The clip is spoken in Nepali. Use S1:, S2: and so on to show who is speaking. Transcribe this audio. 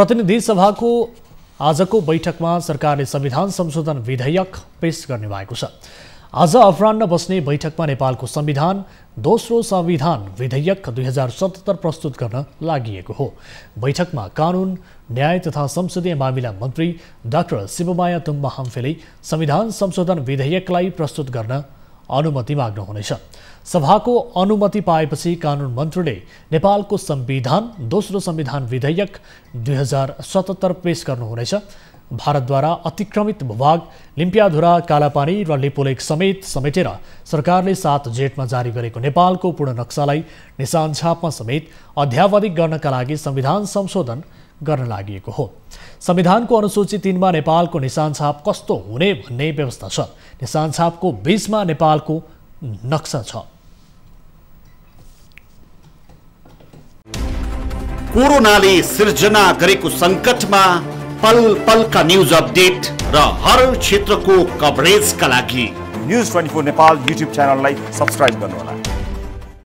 S1: प्रतिनिधि सभाको आजको बैठकमा सरकारले संविधान संशोधन विधेयक पेश गर्ने भएको छ आज अपरान्न बस्ने बैठकमा नेपालको संविधान दोस्रो संविधान विधेयक दुई हजार सतहत्तर प्रस्तुत गर्न लागि हो बैठकमा कानुन न्याय तथा संसदीय मामिला मन्त्री डाक्टर शिवमाया तुम्बा हम्फेले संविधान संशोधन विधेयकलाई प्रस्तुत गर्न अनुमति माग्नु हुनेछ सभाको अनुमति पाएपछि कानुन मन्त्रीले नेपालको संविधान दोस्रो संविधान विधेयक दुई हजार सतहत्तर पेस गर्नुहुनेछ भारतद्वारा अतिक्रमित भूभाग लिम्पियाधुरा कालापानी र लिपोलेक समेत समेटेर सरकारले सात जेठमा जारी गरेको नेपालको पूर्ण नक्सालाई निशान छापमा समेत अध्यावधिक गर्नका लागि संविधान संशोधन गर्न लागि हो संविधानको अनुसूची तिनमा नेपालको निशान छाप कस्तो हुने भन्ने व्यवस्था छ निशान छापको बीचमा नेपालको नक्सा छ
S2: कोरोनाले सिर्जना गरेको सङ्कटमा पल पलका न्युज अपडेट र हर क्षेत्रको कभरेजका लागि news twenty four Nepal YouTube च्यानललाई सब्सक्राइब गर्नुहोला